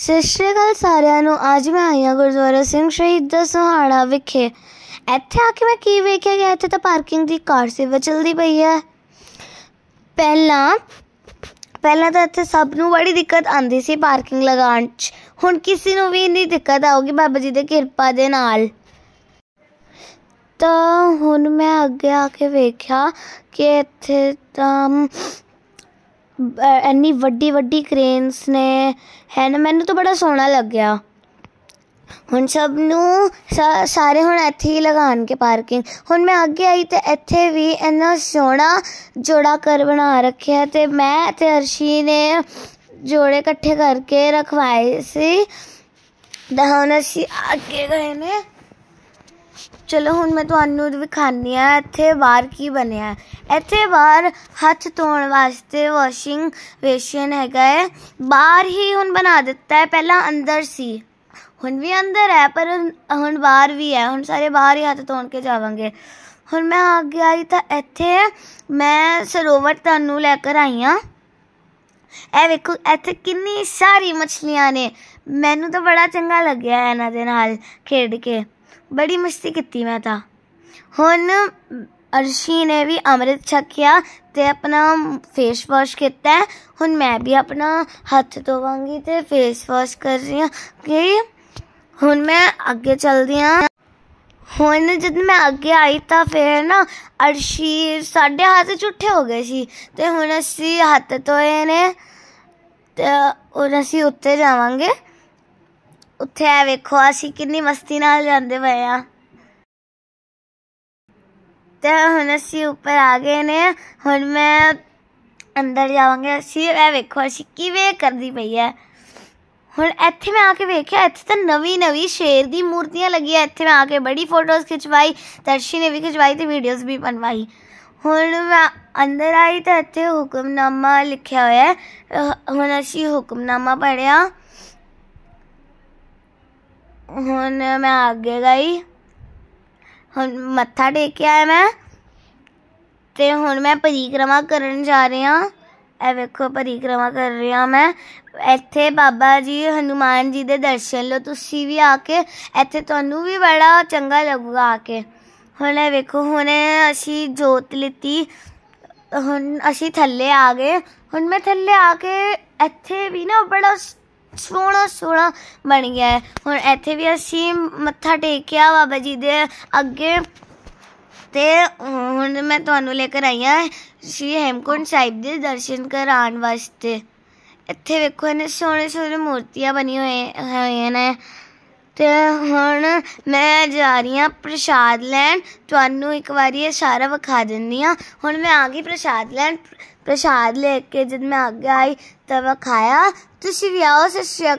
ਸਤਿ ਸ਼੍ਰੀ ਅਕਾਲ ਸਾਰਿਆਂ ਨੂੰ ਅੱਜ ਮੈਂ ਆਇਆ ਗੁਰਦੁਆਰਾ ਸਿੰਘ ਸ਼ਹੀਦ ਦਾ ਸੁਹਾਣਾ ਵਿਖੇ ਇੱਥੇ ਆ ਕੇ ਮੈਂ ਕੀ ਵੇਖਿਆ ਗਿਆ ਇੱਥੇ ਤਾਂ ਪਾਰਕਿੰਗ ਦੀ ਕਾਰ ਸੇਵਾ ਚੱਲਦੀ ਪਈ ਹੈ ਪਹਿਲਾਂ ਪਹਿਲਾਂ ਤਾਂ ਇੱਥੇ ਸਭ ਨੂੰ ਬੜੀ ਦਿੱਕਤ ਆਉਂਦੀ ਸੀ ਪਾਰਕਿੰਗ ਲਗਾਉਣ 'ਚ ਹੁਣ ਕਿਸੇ ਨੂੰ ਵੀ ਨਹੀਂ ਦਿੱਕਤ ਆਉਗੀ ਬਾਬਾ ਜੀ ਦੀ ਕਿਰਪਾ ਦੇ ਨਾਲ ਤਾਂ ਹੁਣ ਮੈਂ ਅੱਗੇ ਆ ਕੇ ਵੇਖਿਆ ਕਿ ਇੱਥੇ ਤਾਂ ਇੰਨੀ ਵੱਡੀ ਵੱਡੀ ਕ੍ਰੇਨਸ ਨੇ ਹੈ ਨਾ ਮੈਨੂੰ ਤਾਂ ਬੜਾ ਸੋਹਣਾ ਲੱਗਿਆ ਹੁਣ ਸਭ ਨੂੰ ਸਾਰੇ ਹੁਣ ਇੱਥੇ ਹੀ ਲਗਾਣ ਕੇ ਪਾਰਕਿੰਗ ਹੁਣ ਮੈਂ ਅੱਗੇ ਆਈ ਤੇ ਇੱਥੇ ਵੀ ਇੰਨਾ ਸੋਹਣਾ ਜੋੜਾ ਕਰ ਬਣਾ ਰੱਖਿਆ ਤੇ ਮੈਂ ਤੇ ਅਰਸ਼ੀ ਨੇ ਜੋੜੇ ਇਕੱਠੇ ਕਰਕੇ ਰਖਵਾਏ ਸੀ ਤਾਂ ਸੀ ਅਸੀਂ ਅੱਗੇ ਗਏ ਨੇ ਚਲੋ ਹੁਣ ਮੈਂ ਤੁਹਾਨੂੰ ਦਿਖਾਉਣੀ ਆ ਇੱਥੇ ਬਾਹਰ ਕੀ ਬਣਿਆ ਇੱਥੇ ਬਾਹਰ ਹੱਥ ਧੋਣ ਵਾਸਤੇ ਵਾਸ਼ਿੰਗ ਵੇਸ਼ਨ ਹੈਗਾ ਹੈ ਬਾਹਰ ਹੀ ਹੁਣ ਬਣਾ ਦਿੱਤਾ ਹੈ ਪਹਿਲਾਂ ਅੰਦਰ ਸੀ ਹੁਣ ਵੀ ਅੰਦਰ ਹੈ ਪਰ ਹੁਣ ਬਾਹਰ ਵੀ ਹੈ ਹੁਣ ਸਾਰੇ ਬਾਹਰ ਹੀ ਹੱਥ ਧੋਣ ਕੇ ਜਾਵਾਂਗੇ ਹੁਣ ਮੈਂ ਆ ਗਿਆ ਹੀ ਤਾਂ ਇੱਥੇ ਮੈਂ ਸਰੋਵਰ ਤੁਹਾਨੂੰ ਲੈ ਕੇ ਆਈ ਆ ਐ ਵੇਖੋ ਇੱਥੇ ਕਿੰਨੀ ਸਾਰੀ ਮੱਛਲੀਆਂ ਨੇ ਮੈਨੂੰ ਤਾਂ ਬੜਾ ਚੰਗਾ ਲੱਗਿਆ ਇਹਨਾਂ ਦੇ ਨਾਲ ਖੇਡ ਕੇ ਬੜੀ ਮਸਤੀ ਕੀਤੀ ਮੈਂ ਤਾਂ ਹੁਣ ਅਰਸ਼ੀ ਨੇ ਵੀ ਅੰਮ੍ਰਿਤ ਛਕਿਆ ਤੇ ਆਪਣਾ ਫੇਸ ਵਾਸ਼ ਕੀਤਾ ਹੁਣ ਮੈਂ ਵੀ ਆਪਣਾ ਹੱਥ ਧੋਵਾਂਗੀ ਤੇ ਫੇਸ ਵਾਸ਼ ਕਰ ਰਹੀ ਹਾਂ ਕਿ ਹੁਣ ਮੈਂ ਅੱਗੇ ਚੱਲਦੀ ਹਾਂ ਹੁਣ ਜਦ ਮੈਂ ਅੱਗੇ ਆਈ ਤਾਂ ਫੇਰ ਨਾ ਅਰਸ਼ੀ ਸਾਡੇ ਹੱਥ ਝੁੱਠੇ ਹੋ ਗਏ ਸੀ ਤੇ ਹੁਣ ਅਸੀਂ ਹੱਥ ਧੋਏ ਨੇ ਤੇ ਉਹ ਅਸੀਂ ਉੱਤੇ ਜਾਵਾਂਗੇ ਉੱਥੇ ਆ ਵੇਖੋ ਅਸੀਂ ਕਿੰਨੀ ਮਸਤੀ ਨਾਲ ਜਾਂਦੇ ਪਏ ਆ ਤੇ ਹੁਣ ਅਸੀਂ ਉੱਪਰ ਆ ਗਏ ਨੇ ਹੁਣ ਮੈਂ ਅੰਦਰ ਜਾਵਾਂਗੇ ਅਸੀਂ ਇਹ ਵੇਖੋ ਅਸੀਂ ਕਿਵੇਂ ਕਰਦੀ ਪਈ ਹੈ ਹੁਣ ਇੱਥੇ ਮੈਂ ਆ ਕੇ ਵੇਖਿਆ ਇੱਥੇ ਤਾਂ ਨਵੀਂ ਨਵੀਂ ਸ਼ੇਰ ਦੀ ਮੂਰਤੀਆਂ ਲੱਗੀਆਂ ਇੱਥੇ ਮੈਂ ਆ ਕੇ ਬੜੀ ਫੋਟੋਜ਼ ਖਿਚਵਾਈ ਦਰਸ਼ੀ ਨੇ ਵੀ ਖਿਚਵਾਈ ਤੇ ਵੀਡੀਓਜ਼ ਵੀ ਬਣਵਾਈ ਹੁਣ ਮੈਂ ਅੰਦਰ ਆਈ ਤਾਂ ਇੱਥੇ ਹੁਕਮਨਾਮਾ ਲਿਖਿਆ ਹੋਇਆ ਹੈ ਹੁਣ ਅਸੀਂ ਹੁਕਮਨਾਮਾ ਪੜਿਆ ਹੁਣ ਮੈਂ ਅੱਗੇ ਗਈ ਹੁਣ ਮੱਥਾ ਟੇਕਿਆ ਆਇਆ ਮੈਂ ਤੇ ਹੁਣ ਮੈਂ ਪਰਿਕਰਮਾ ਕਰਨ ਜਾ ਰਹੀ ਹਾਂ ਇਹ ਵੇਖੋ ਪਰਿਕਰਮਾ ਕਰ ਰਹੀ ਹਾਂ ਮੈਂ ਇੱਥੇ ਬਾਬਾ ਜੀ ਹਨੂਮਾਨ ਜੀ ਦੇ ਦਰਸ਼ਨ ਲਓ ਤੁਸੀਂ ਵੀ ਆ ਕੇ ਇੱਥੇ ਤੁਹਾਨੂੰ ਵੀ ਬੜਾ ਚੰਗਾ ਲੱਗੂਗਾ ਆ ਕੇ ਹੁਣ ਐ ਵੇਖੋ ਹੁਣ ਅਸੀਂ ਜੋਤ ਲਿੱਤੀ ਹੁਣ ਅਸੀਂ ਥੱਲੇ ਆ ਗਏ ਹੁਣ ਮੈਂ ਥੱਲੇ ਆ ਕੇ ਇੱਥੇ ਵੀ ਨਾ ਬੜਾ ਸੋਹਣਾ ਸੋਹਣਾ ਬਣ ਗਿਆ ਹੈ ਹੁਣ ਇੱਥੇ ਵੀ ਅਸੀਂ ਮੱਥਾ ਟੇਕਿਆ ਬਾਬਾ ਜੀ ਦੇ ਅੱਗੇ ਤੇ ਹੁਣ ਮੈਂ ਤੁਹਾਨੂੰ ਲੈ ਕੇ ਆਈ ਹਾਂ ਸ਼੍ਰੀ ਹੇਮਕੁੰਡ ਸਾਹਿਬ ਦੇ ਦਰਸ਼ਨ ਕਰਾਉਣ ਵਾਸਤੇ ਇੱਥੇ ਵੇਖੋ ਇਹਨੇ ਸੋਹਣੇ ਸੋਹਣੇ ਮੂਰਤੀਆਂ ਬਣੀ ਹੋਏ ਹੋਏ ਨੇ ਤੇ ਹੁਣ ਮੈਂ ਜਾ ਰਹੀ ਹਾਂ ਪ੍ਰਸ਼ਾਦ ਲੈਣ ਤੁਹਾਨੂੰ ਇੱਕ ਵਾਰੀ ਇਹ ਸਾਰਾ ਵਿਖਾ ਦਿੰਨੀ ਆ ਹੁਣ ਮੈਂ ਆ ਗਈ ਪ੍ਰਸ਼ਾਦ ਲੈਣ ਪ੍ਰਸ਼ਾਦ ਲੈ ਕੇ ਜਦ ਮੈਂ ਅੱਗੇ ਆਈ ਤਾਂ ਵਿਖਾਇਆ ਤੁਸੀਂ ਵੀ ਆਓ ਸਤਿ